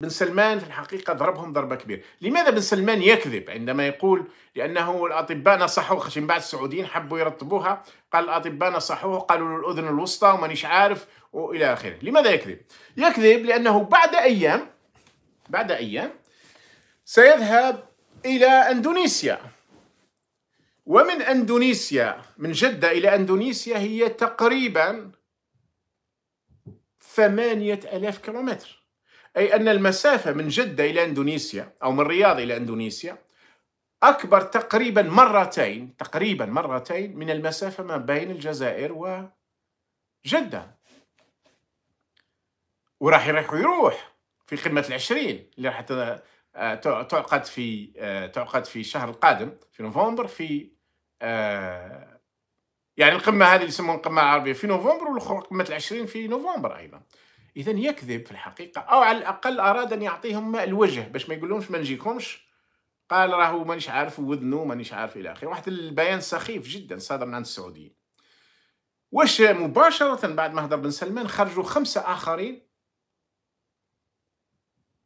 بن سلمان في الحقيقة ضربهم ضربة كبيرة لماذا بن سلمان يكذب عندما يقول لأنه الأطباء نصحوه خشي من بعد السعوديين حبوا يرتبوها قال الأطباء نصحوه قالوا له الأذن الوسطى ومانيش عارف وإلى آخره لماذا يكذب؟ يكذب لأنه بعد أيام بعد أيام سيذهب إلى أندونيسيا ومن أندونيسيا من جدة إلى أندونيسيا هي تقريبا ثمانية ألاف كيلومتر أي أن المسافة من جدة إلى إندونيسيا أو من الرياض إلى إندونيسيا أكبر تقريبا مرتين تقريبا مرتين من المسافة ما بين الجزائر وجدة وراح يروح يروح في قمة العشرين اللي راح آه، تعقد في آه، تعقد في الشهر القادم في نوفمبر في آه، يعني القمة هذه اللي يسمونها القمة العربية في نوفمبر والأخرى قمة العشرين في نوفمبر أيضا اذا يكذب في الحقيقه او على الاقل اراد ان يعطيهم الوجه باش ما يقولهمش ما نجيكمش قال راهو مانيش عارف وذنو مانيش عارف الى اخره واحد البيان سخيف جدا صادر من عند السعوديين واش مباشره بعد ما هضر بن سلمان خرجوا خمسه اخرين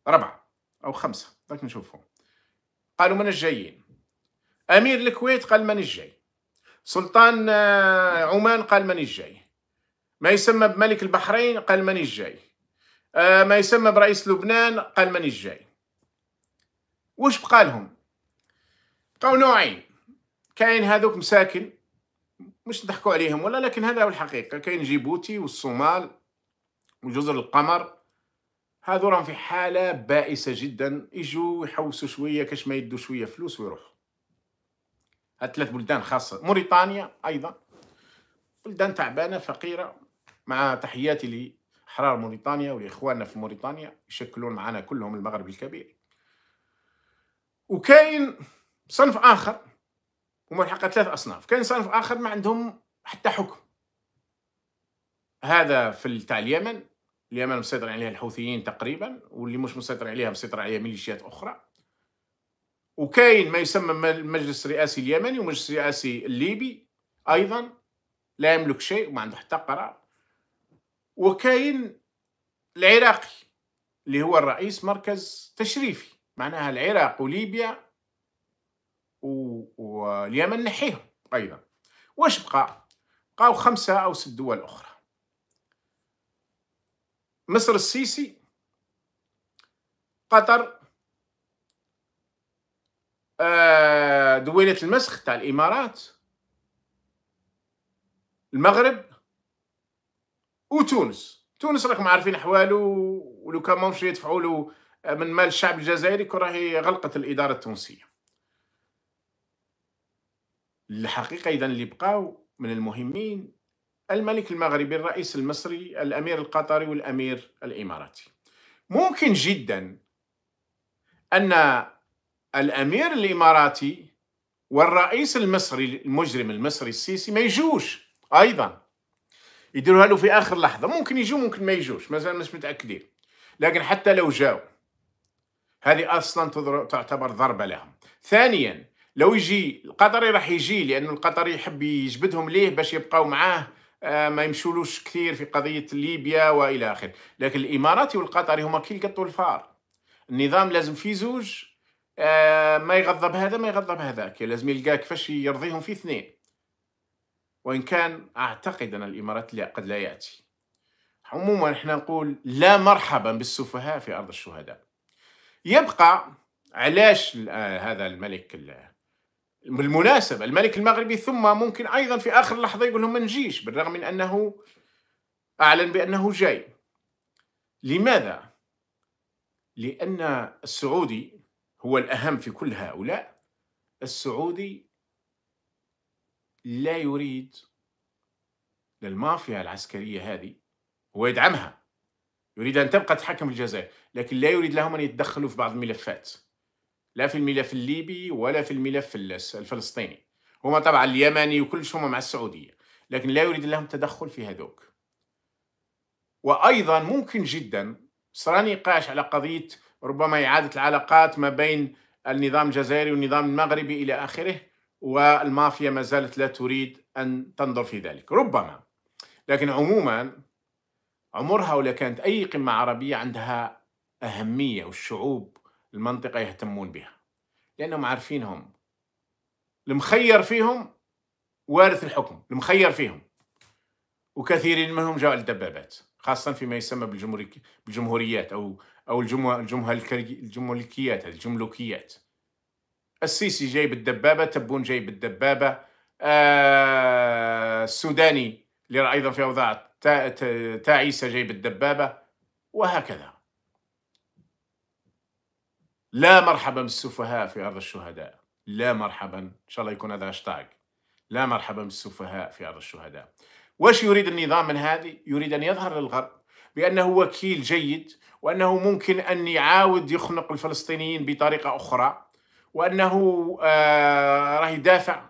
ربعه او خمسه راك نشوفهم قالوا ماناش جايين امير الكويت قال مانيش جاي سلطان آه، عمان قال مانيش جاي ما يسمى بملك البحرين قال مانيش جاي آه، ما يسمى برئيس لبنان قال مانيش جاي واش بقى لهم بقاو نوعين كاين هذوك مساكن مش نضحكوا عليهم ولا لكن هذا هو الحقيقه كاين جيبوتي والصومال وجزر القمر هذو راهم في حاله بائسه جدا يجوا يحوسوا شويه كاش ما يدوا شويه فلوس ويروحوا هاد ثلاث بلدان خاصه موريتانيا ايضا بلدان تعبانه فقيره مع تحياتي لي احرار موريتانيا ولاخواننا في موريتانيا يشكلون معنا كلهم المغرب الكبير وكاين صنف اخر وملحقه ثلاث اصناف كاين صنف اخر ما عندهم حتى حكم هذا في تاع اليمن اليمن مسيطر عليها الحوثيين تقريبا واللي مش مسيطر عليها مسيطر عليها ميليشيات اخرى وكاين ما يسمى المجلس الرئاسي اليمني والمجلس الرئاسي الليبي ايضا لا يملك شيء وما عنده حتى قرار وكاين العراقي اللي هو الرئيس مركز تشريفي معناها العراق وليبيا واليمن نحيهم أيضا واش بقى بقاو خمسة أو ست دول أخرى مصر السيسي قطر آه، دويلة المسخ تاع الإمارات المغرب وتونس تونس راكم عارفين احواله ولو كان ماهمش يدفعوا له آه، من مال الشعب الجزائري كون راهي غلقت الاداره التونسيه الحقيقه اذا اللي بقاو من المهمين الملك المغربي الرئيس المصري الامير القطري والامير الاماراتي ممكن جدا ان الامير الاماراتي والرئيس المصري المجرم المصري السيسي ما يجوش ايضا يديروها له في اخر لحظه ممكن يجوا ممكن ما يجوش مازال مش متاكدين لكن حتى لو جاوا هذه اصلا تعتبر ضربه لهم ثانيا لو يجي القطري راح يجي لانه القطري يحب يجبدهم ليه باش يبقاو معاه آه ما يمشولوش كثير في قضيه ليبيا والى اخره لكن الاماراتي والقطري هما كل القط الفار النظام لازم في زوج آه ما يغضب هذا ما يغضب هذاك لازم يلقى كيفاش يرضيهم في اثنين وإن كان أعتقد أن الإمارات لا قد لا يأتي عموما احنا نقول لا مرحبا بالسفهاء في أرض الشهداء يبقى علاش آه، هذا الملك بالمناسبة الملك المغربي ثم ممكن أيضا في آخر لحظة يقول لهم ما نجيش بالرغم من أنه أعلن بأنه جاي لماذا؟ لأن السعودي هو الأهم في كل هؤلاء السعودي لا يريد للمافيا العسكرية هذه هو يدعمها يريد أن تبقى تحكم في الجزائر لكن لا يريد لهم أن يتدخلوا في بعض الملفات لا في الملف الليبي ولا في الملف الفلسطيني هما طبعا اليمني وكلش هما مع السعودية لكن لا يريد لهم تدخل في هذوك وأيضا ممكن جدا صار نقاش على قضية ربما إعادة العلاقات ما بين النظام الجزائري والنظام المغربي إلى آخره والمافيا ما زالت لا تريد أن تنظر في ذلك ربما لكن عموما عمرها ولا كانت أي قمة عربية عندها أهمية والشعوب المنطقة يهتمون بها لأنهم عارفينهم المخير فيهم وارث الحكم المخير فيهم وكثيرين منهم جاءوا الدبابات خاصة فيما يسمى بالجمهوريات أو أو الجمهوريات الجملوكيات السيسي جاي بالدبابه تبون جاي بالدبابه آه، السوداني اللي ايضا في اوضاع تعيسه جاي بالدبابه وهكذا لا مرحبا بالسفهاء في ارض الشهداء لا مرحبا ان شاء الله يكون هذا هاشتاج لا مرحبا بالسفهاء في ارض الشهداء واش يريد النظام من هذه يريد ان يظهر للغرب بانه وكيل جيد وانه ممكن ان يعاود يخنق الفلسطينيين بطريقه اخرى وانه آه، راه يدافع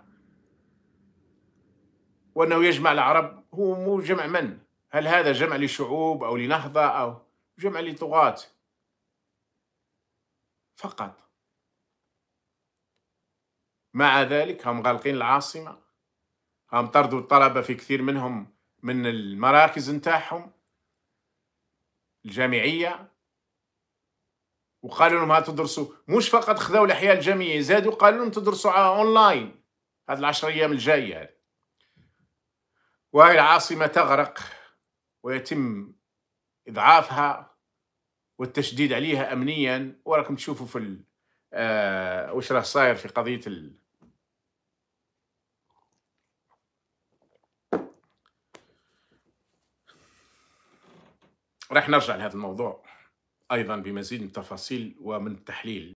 وانه يجمع العرب هو مو جمع من هل هذا جمع لشعوب او لنهضه او جمع لطغاة فقط مع ذلك هم غالقين العاصمة هم طردوا الطلبة في كثير منهم من المراكز نتاعهم الجامعية وقالوا لهم ها تدرسوا مش فقط خذوا الاحياء الجامعيه زادوا قالوا لهم تدرسوا اونلاين هذه العشر ايام الجايه وهي العاصمه تغرق ويتم اضعافها والتشديد عليها امنيا وراكم تشوفوا في آه وش راه صاير في قضيه ال... راح نرجع لهذا الموضوع أيضا بمزيد من التفاصيل ومن التحليل